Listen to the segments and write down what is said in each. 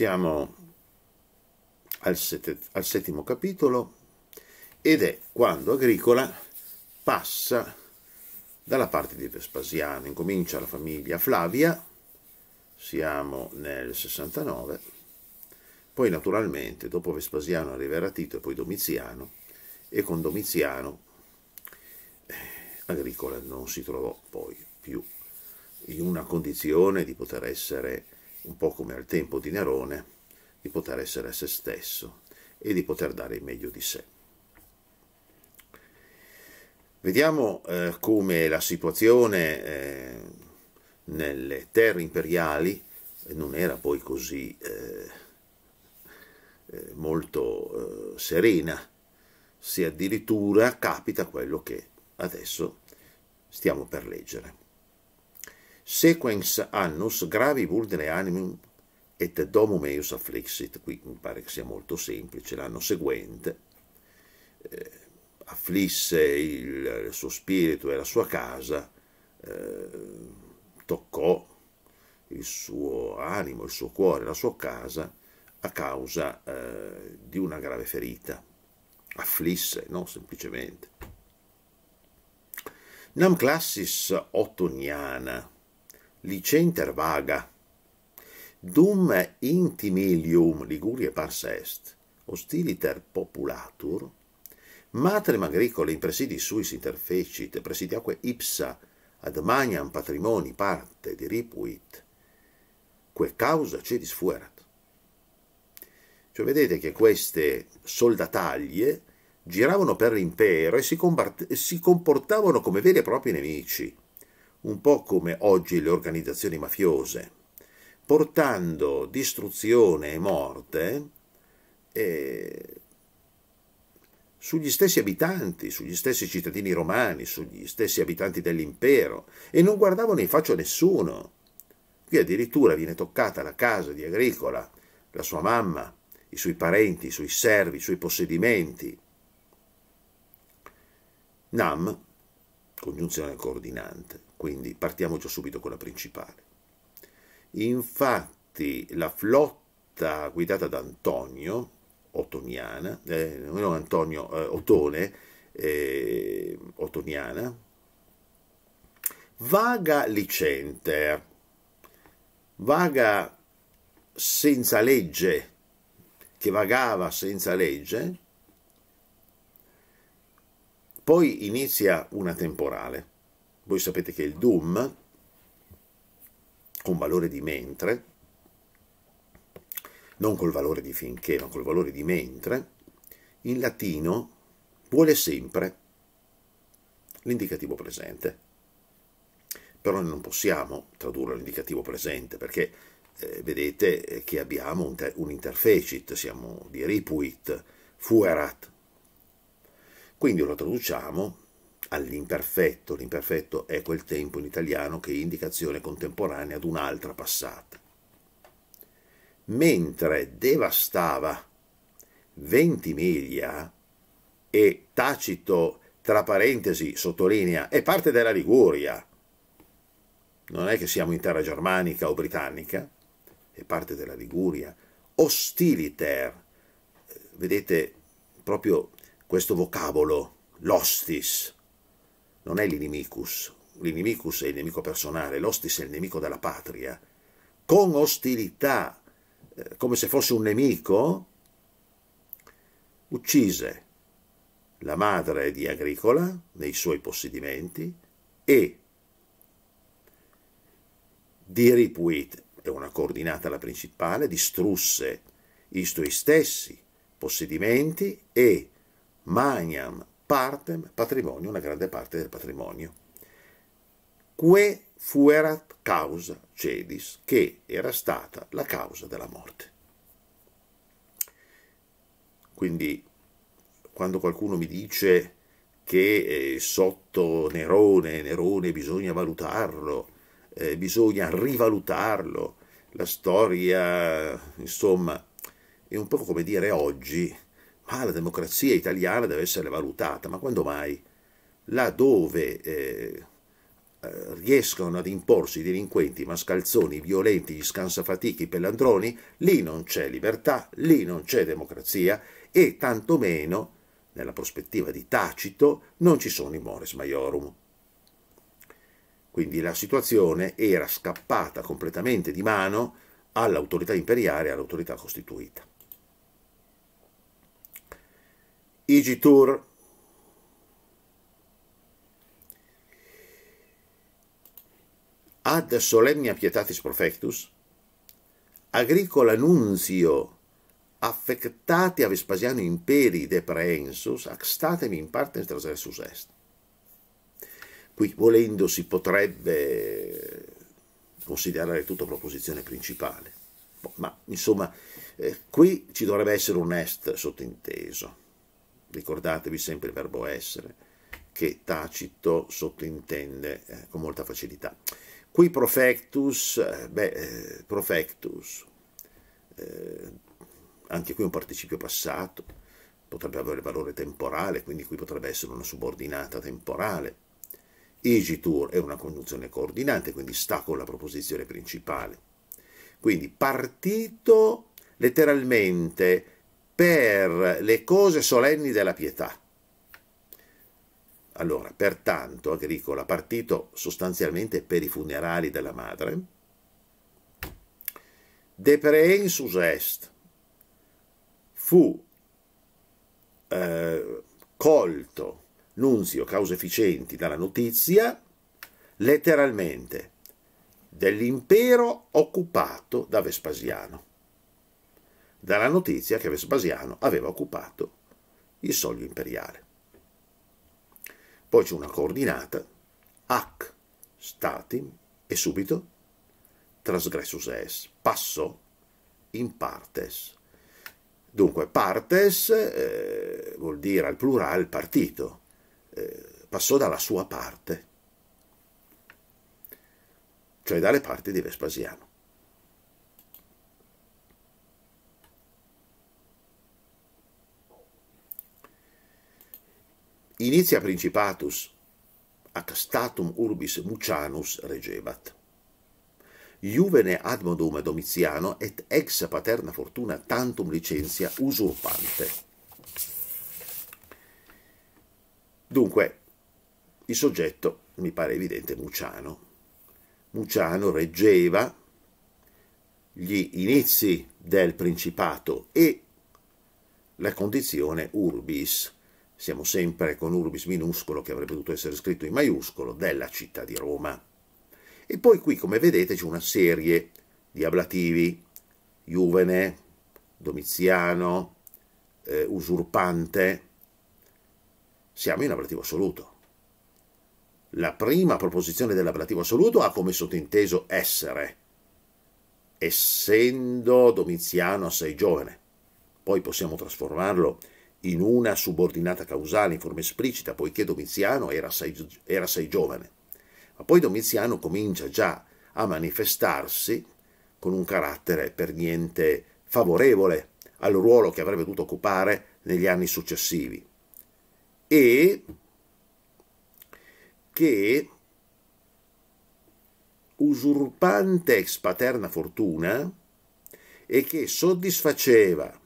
Siamo al, sette, al settimo capitolo ed è quando Agricola passa dalla parte di Vespasiano, incomincia la famiglia Flavia, siamo nel 69, poi naturalmente dopo Vespasiano arriverà Tito e poi Domiziano e con Domiziano eh, Agricola non si trovò poi più in una condizione di poter essere un po' come al tempo di Nerone, di poter essere se stesso e di poter dare il meglio di sé. Vediamo eh, come la situazione eh, nelle terre imperiali non era poi così eh, eh molto eh, serena, se addirittura capita quello che adesso stiamo per leggere sequens annus gravi vulnere animum et domum eius afflixit, qui mi pare che sia molto semplice, l'anno seguente eh, afflisse il, il, suo spirito e la sua casa, eh, toccò il suo animo, il suo cuore, la sua casa a causa eh, di una grave ferita, afflisse, non semplicemente. Nam classis ottoniana, licenter vaga, dum intimilium Ligurie est, hostiliter populatur, matrem agricole in presidi suis interfecit, presidiaque ipsa ad maniam patrimoni parte diripuit, que causa cedis fuerat. Cioè vedete che queste soldataglie giravano per l'impero e si, si comportavano come veri e propri nemici, un po' come oggi le organizzazioni mafiose, portando distruzione e morte eh, sugli stessi abitanti, sugli stessi cittadini romani, sugli stessi abitanti dell'impero, e non guardavano in faccia nessuno. Qui addirittura viene toccata la casa di Agricola, la sua mamma, i suoi parenti, i suoi servi, i suoi possedimenti. Nam, congiunzione coordinante. Quindi partiamo già subito con la principale. Infatti la flotta guidata da Antonio, ottoniana, eh, non Antonio, eh, Ottone, eh, ottoniana, vaga licente, vaga senza legge, che vagava senza legge, poi inizia una temporale. Voi sapete che il DUM, con valore di mentre, non col valore di finché, ma col valore di mentre, in latino vuole sempre l'indicativo presente. Però non possiamo tradurre l'indicativo presente perché eh, vedete eh, che abbiamo un, un interfecit, siamo di ripuit, fuerat. Quindi lo traduciamo all'imperfetto, l'imperfetto è quel tempo in italiano che è indicazione contemporanea ad un'altra passata. Mentre devastava Ventimiglia e Tacito, tra parentesi, sottolinea, è parte della Liguria, non è che siamo in terra germanica o britannica, è parte della Liguria, ostiliter, eh, vedete proprio questo vocabolo, l'ostis, non è l'inimicus. L'inimicus è il nemico personale, l'ostis è il nemico della patria. Con ostilità, eh, come se fosse un nemico, uccise la madre di Agricola nei suoi possedimenti e di Ripuit, è una coordinata la principale, distrusse i suoi stessi possedimenti e Magnam parte, patrimonio, una grande parte del patrimonio. Que fuerat causa cedis, che era stata la causa della morte. Quindi quando qualcuno mi dice che eh, sotto Nerone, Nerone bisogna valutarlo, eh, bisogna rivalutarlo, la storia, insomma, è un po' come dire oggi ah, la democrazia italiana deve essere valutata, ma quando mai? Laddove eh, eh, riescono ad imporsi i delinquenti, i mascalzoni, i violenti, gli scansafatichi, i pellandroni, lì non c'è libertà, lì non c'è democrazia e tantomeno, nella prospettiva di Tacito, non ci sono i mores maiorum. Quindi la situazione era scappata completamente di mano all'autorità imperiale e all'autorità costituita. Igi Tour. Ad solemnia pietatis profectus, agricola nunzio affectati a Vespasiano imperi depreensus, axtatemi in parte trasversus est. Qui volendo si potrebbe considerare tutto proposizione principale, ma insomma eh, qui ci dovrebbe essere un est sottinteso ricordatevi sempre il verbo essere, che Tacito sottintende eh, con molta facilità. Qui profectus, eh, beh, eh, profectus, eh, anche qui un participio passato, potrebbe avere valore temporale, quindi qui potrebbe essere una subordinata temporale. Igitur è una congiunzione coordinante, quindi sta con la proposizione principale. Quindi partito letteralmente per le cose solenni della pietà. Allora, pertanto, Agricola, partito sostanzialmente per i funerali della madre, De preensus est, fu eh, colto Nunzio efficienti dalla notizia, letteralmente, dell'impero occupato da Vespasiano dalla notizia che Vespasiano aveva occupato il soglio imperiale. Poi c'è una coordinata, ac statim, e subito trasgressus es, passò in partes. Dunque, partes eh, vuol dire al plurale partito, eh, passò dalla sua parte, cioè dalle parti di Vespasiano. Inizia Principatus, ac statum urbis Mucianus regebat. Juvene admodum Domiziano et ex paterna fortuna tantum licentia usurpante. Dunque, il soggetto, mi pare evidente, Muciano. Muciano reggeva gli inizi del principato e la condizione urbis siamo sempre con urbis minuscolo che avrebbe dovuto essere scritto in maiuscolo, della città di Roma. E poi qui, come vedete, c'è una serie di ablativi, Juvene, Domiziano, eh, Usurpante. Siamo in ablativo assoluto. La prima proposizione dell'ablativo assoluto ha come sottinteso essere, essendo Domiziano assai giovane. Poi possiamo trasformarlo in in una subordinata causale in forma esplicita, poiché Domiziano era assai, era assai giovane. Ma poi Domiziano comincia già a manifestarsi con un carattere per niente favorevole al ruolo che avrebbe dovuto occupare negli anni successivi e che usurpante ex paterna fortuna e che soddisfaceva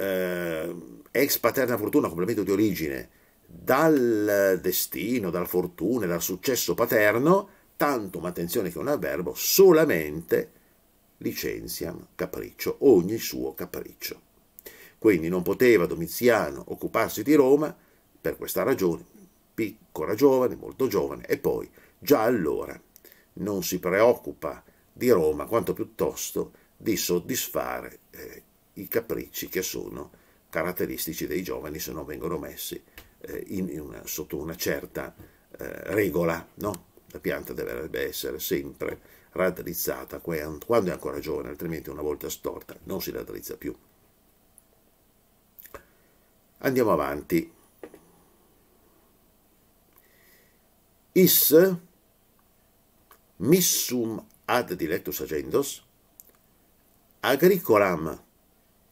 eh, ex paterna fortuna, complemento di origine, dal destino, dalla fortuna, dal successo paterno, tanto, ma attenzione che è un avverbo, solamente licenziam capriccio, ogni suo capriccio. Quindi non poteva Domiziano occuparsi di Roma per questa ragione, piccola giovane, molto giovane, e poi già allora non si preoccupa di Roma quanto piuttosto di soddisfare eh, i capricci che sono caratteristici dei giovani se non vengono messi eh, in, in sotto una certa eh, regola. No? La pianta dovrebbe essere sempre raddrizzata quando è ancora giovane, altrimenti una volta storta non si raddrizza più. Andiamo avanti. Is missum ad dilectus agendos agricolam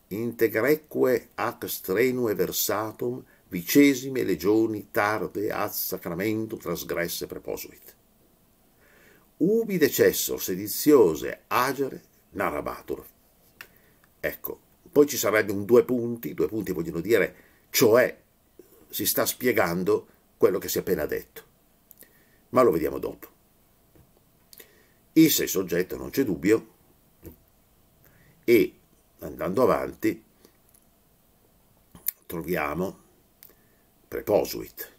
integreque ac strenue versatum vicesime legioni tarde ad sacramento trasgresse preposuit. Ubi decessor sediziose agere narrabatur. Ecco, poi ci sarebbe un due punti, due punti vogliono dire, cioè si sta spiegando quello che si è appena detto. Ma lo vediamo dopo. Issa è soggetto, non c'è dubbio, e andando avanti, troviamo preposuit.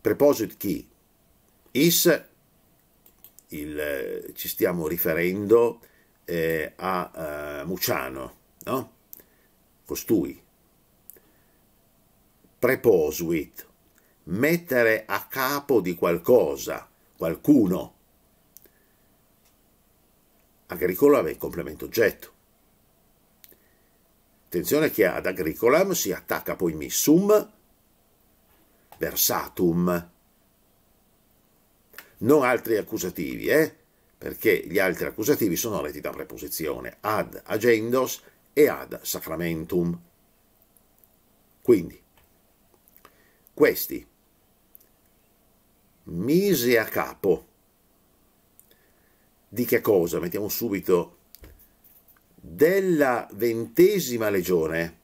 Preposuit chi? Is, il, ci stiamo riferendo eh, a uh, Muciano, no? costui. Preposuit, mettere a capo di qualcosa, qualcuno. Agricolam è il complemento oggetto. Attenzione che ad agricolam si attacca poi missum versatum. Non altri accusativi, eh? perché gli altri accusativi sono letti da preposizione ad agendos e ad sacramentum. Quindi, questi mise a capo di che cosa? Mettiamo subito della ventesima legione,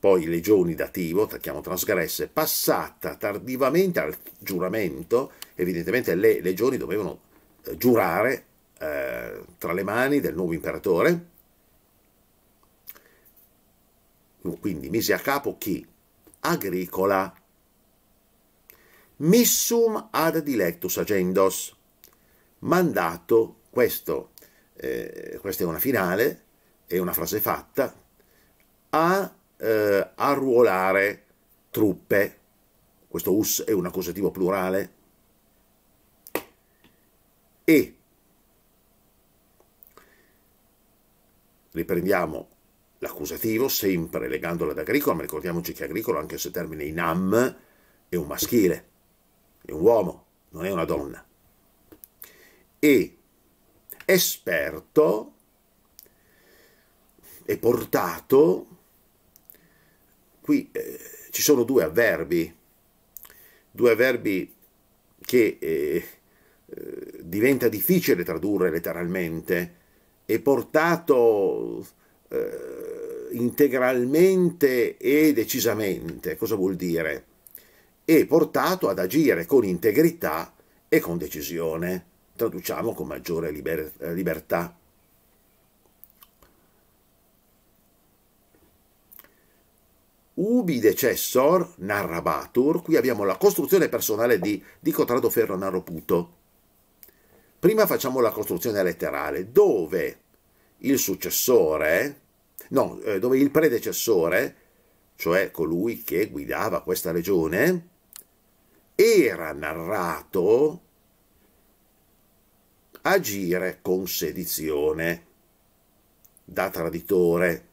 poi legioni dativo, tacchiamo trasgresse, passata tardivamente al giuramento, evidentemente le legioni dovevano eh, giurare eh, tra le mani del nuovo imperatore, quindi mise a capo chi? Agricola. Missum ad dilectus agendos mandato questo, eh, questa è una finale, è una frase fatta, a eh, arruolare truppe, questo us è un accusativo plurale, e riprendiamo l'accusativo sempre legandolo ad agricolo, ma ricordiamoci che agricolo, anche se termine in am, è un maschile, è un uomo, non è una donna e esperto e portato, qui eh, ci sono due avverbi, due avverbi che eh, eh, diventa difficile tradurre letteralmente, e portato eh, integralmente e decisamente, cosa vuol dire? E portato ad agire con integrità e con decisione traduciamo con maggiore liber eh, libertà. Ubi decessor narrabatur, qui abbiamo la costruzione personale di, di Cotrado Ferro Narroputo. Prima facciamo la costruzione letterale, dove il successore, no, eh, dove il predecessore, cioè colui che guidava questa regione, era narrato agire con sedizione da traditore.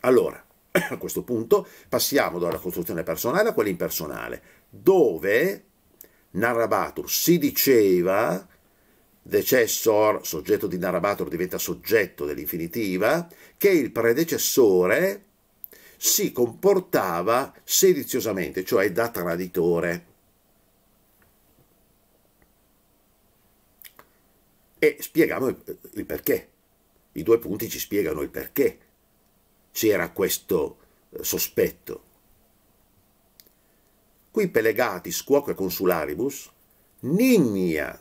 Allora, a questo punto passiamo dalla costruzione personale a quella impersonale, dove Narabatur si diceva decessor, soggetto di Narabatur diventa soggetto dell'infinitiva, che il predecessore si comportava sediziosamente, cioè da traditore. e spieghiamo il perché. I due punti ci spiegano il perché c'era questo eh, sospetto. Qui pelegati squoque consularibus, nigna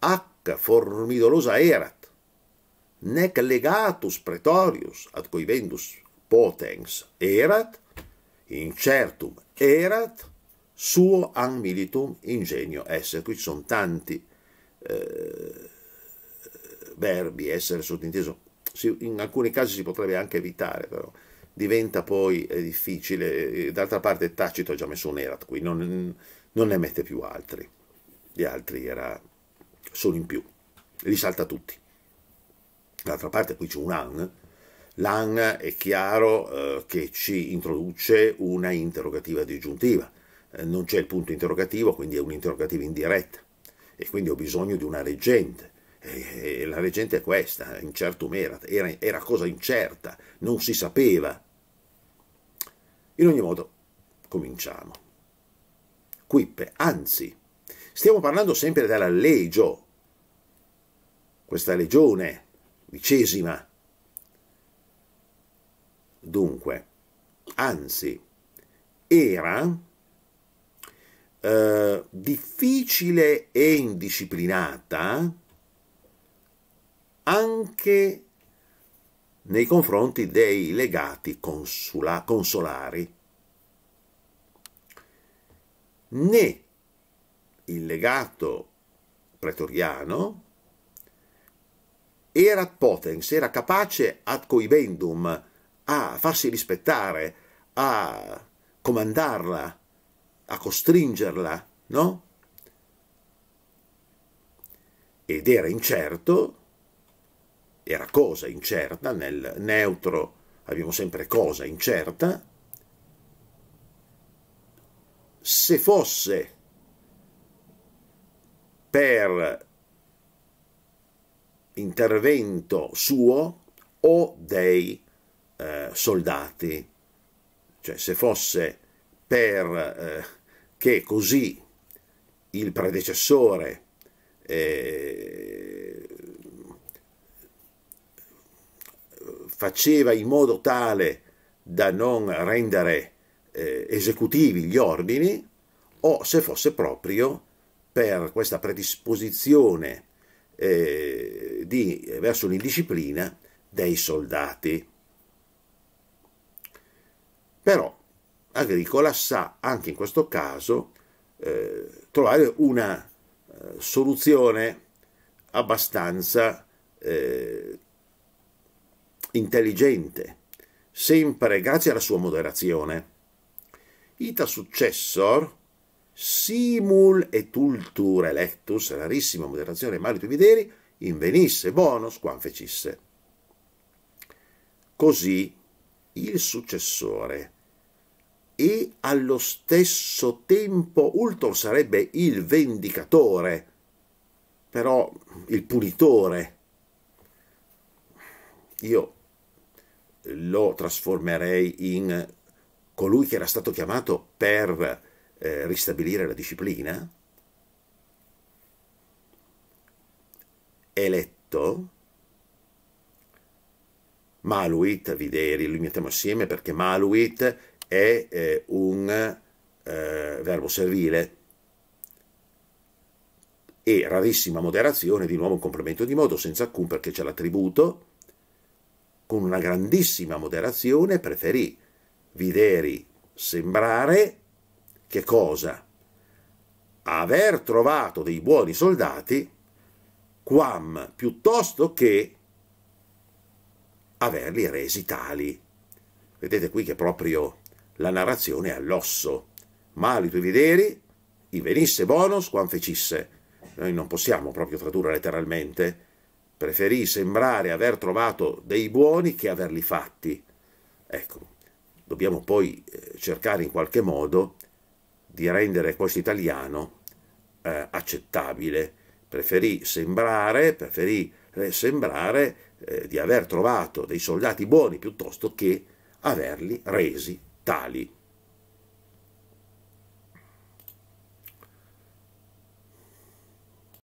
acca formidolosa erat, nec legatus pretorius ad coivendus potens erat, incertum erat, suo an militum ingenio esser. Qui ci sono tanti... Eh, verbi, essere sottinteso, in alcuni casi si potrebbe anche evitare, però diventa poi eh, difficile. Eh, d'altra parte Tacito ha già messo un erat qui, non, non ne mette più altri, gli altri era solo in più, li salta tutti. D'altra parte qui c'è un an, l'an è chiaro eh, che ci introduce una interrogativa disgiuntiva, eh, non c'è il punto interrogativo, quindi è un'interrogativa indiretta e quindi ho bisogno di una reggente e, eh, la leggenda è questa, incertum era, era, era cosa incerta, non si sapeva. In ogni modo, cominciamo. Quippe, anzi, stiamo parlando sempre della legio, questa legione vicesima. Dunque, anzi, era eh, difficile e indisciplinata anche nei confronti dei legati consula, consolari, né il legato pretoriano era potens, era capace ad coibendum a farsi rispettare, a comandarla, a costringerla, no? Ed era incerto era cosa incerta, nel neutro abbiamo sempre cosa incerta, se fosse per intervento suo o dei eh, soldati, cioè se fosse per eh, che così il predecessore eh, faceva in modo tale da non rendere eh, esecutivi gli ordini o se fosse proprio per questa predisposizione eh, di, verso l'indisciplina dei soldati. Però Agricola sa anche in questo caso eh, trovare una eh, soluzione abbastanza eh, intelligente, sempre grazie alla sua moderazione. Ita successor simul et ultur electus, rarissima moderazione malitum videri, invenisse bonus quam fecisse. Così il successore e allo stesso tempo ultor sarebbe il vendicatore, però il punitore. Io lo trasformerei in colui che era stato chiamato per eh, ristabilire la disciplina, eletto, Maluit, Videri, li mettiamo assieme perché Maluit è eh, un eh, verbo servile e rarissima moderazione, di nuovo un complemento di modo senza alcun perché c'è l'attributo, con una grandissima moderazione, preferì Videri sembrare che cosa? Aver trovato dei buoni soldati, quam piuttosto che averli resi tali. Vedete qui che proprio la narrazione è all'osso. Malito i videri, i venisse bonus, quam fecisse. Noi non possiamo proprio tradurre letteralmente, preferì sembrare aver trovato dei buoni che averli fatti. Ecco, dobbiamo poi eh, cercare in qualche modo di rendere questo italiano eh, accettabile. Preferì sembrare, preferì eh, sembrare eh, di aver trovato dei soldati buoni piuttosto che averli resi tali.